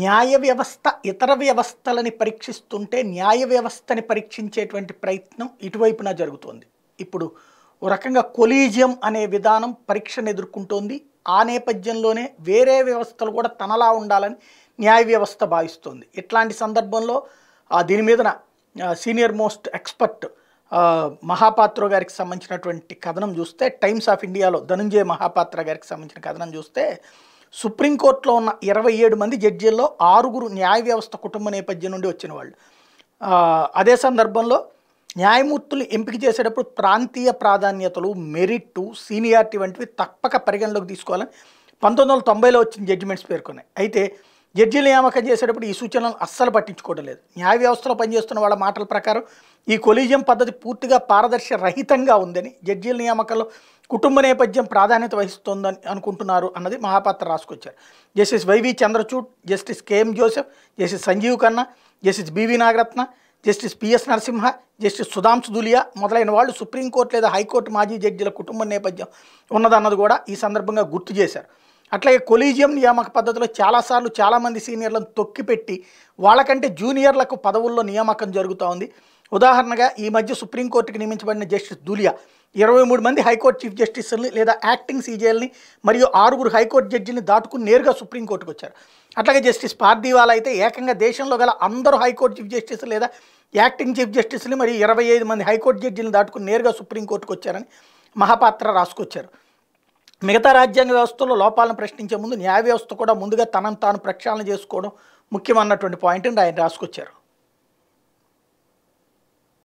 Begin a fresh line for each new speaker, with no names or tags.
న్యాయ వ్యవస్థ ఇతర వ్యవస్థలని పరీక్షిస్తుంటే న్యాయ వ్యవస్థని పరీక్షించేటువంటి ప్రయత్నం ఇటువైపున జరుగుతోంది ఇప్పుడు ఓ రకంగా కొలీజియం అనే విధానం పరీక్షను ఎదుర్కొంటోంది ఆ నేపథ్యంలోనే వేరే వ్యవస్థలు కూడా తనలా ఉండాలని న్యాయ వ్యవస్థ భావిస్తోంది ఇట్లాంటి సందర్భంలో దీని మీదన సీనియర్ మోస్ట్ ఎక్స్పర్ట్ మహాపాత్ర గారికి సంబంధించినటువంటి కథనం చూస్తే టైమ్స్ ఆఫ్ ఇండియాలో ధనుంజయ మహాపాత్ర గారికి సంబంధించిన కథనం చూస్తే సుప్రీంకోర్టులో ఉన్న ఇరవై ఏడు మంది జడ్జీల్లో ఆరుగురు న్యాయ వ్యవస్థ కుటుంబ నేపథ్యం నుండి వచ్చిన వాళ్ళు అదే సందర్భంలో న్యాయమూర్తులు ఎంపిక చేసేటప్పుడు ప్రాంతీయ ప్రాధాన్యతలు మెరిట్ సీనియారిటీ వంటివి తప్పక పరిగణలోకి తీసుకోవాలని పంతొమ్మిది వందల తొంభైలో వచ్చిన జడ్జిమెంట్స్ పేర్కొన్నాయి అయితే జడ్జీలు నియామకం చేసేటప్పుడు ఈ సూచనలను అస్సలు పట్టించుకోవడం లేదు న్యాయ వ్యవస్థలో పనిచేస్తున్న వాళ్ళ మాటల ప్రకారం ఈ కొలీజియం పద్ధతి పూర్తిగా పారదర్శ రహితంగా ఉందని జడ్జీల నియామకంలో కుటుంబ నేపథ్యం ప్రాధాన్యత వహిస్తోందని అనుకుంటున్నారు అన్నది మహాపాత్ర రాసుకొచ్చారు justice YV Chandrachud justice KM Joseph justice Sanjiv Khanna justice BV Nagarathna justice PS Narasimha justice Sudhanshu Dhulia మొదలైన వాళ్ళు సుప్రీంకోర్టు లేదా హైకోర్టు మాజీ జడ్జిల కుటుంబ నేపథ్యం ఉన్నదన్నది కూడా ఈ సందర్భంగా గుర్తు చేశారు అట్లాగే కొలీజియం నియామక పద్ధతిలో చాలాసార్లు చాలామంది సీనియర్లను తొక్కిపెట్టి వాళ్ళకంటే జూనియర్లకు పదవుల్లో నియామకం జరుగుతూ ఉంది ఉదాహరణగా ఈ మధ్య సుప్రీంకోర్టుకి నియమించబడిన జస్టిస్ దులియా ఇరవై మూడు మంది హైకోర్టు చీఫ్ జస్టిస్ని లేదా యాక్టింగ్ సీజేఎల్ని మరియు ఆరుగురు హైకోర్టు జడ్జిని దాటుకుని నేరుగా సుప్రీంకోర్టుకు వచ్చారు అట్లాగే జస్టిస్ పార్దీవాల అయితే ఏకంగా దేశంలో గల అందరూ హైకోర్టు చీఫ్ జస్టిస్ లేదా యాక్టింగ్ చీఫ్ జస్టిస్ని మరియు ఇరవై ఐదు మంది హైకోర్టు జడ్జిని దాటుకుని నేరుగా సుప్రీంకోర్టుకు వచ్చారని మహాపాత్ర రాసుకొచ్చారు మిగతా రాజ్యాంగ వ్యవస్థలో లోపాలను ప్రశ్నించే ముందు న్యాయ వ్యవస్థ కూడా ముందుగా తనను తాను ప్రక్షాళన చేసుకోవడం ముఖ్యమన్నటువంటి పాయింట్ని ఆయన రాసుకొచ్చారు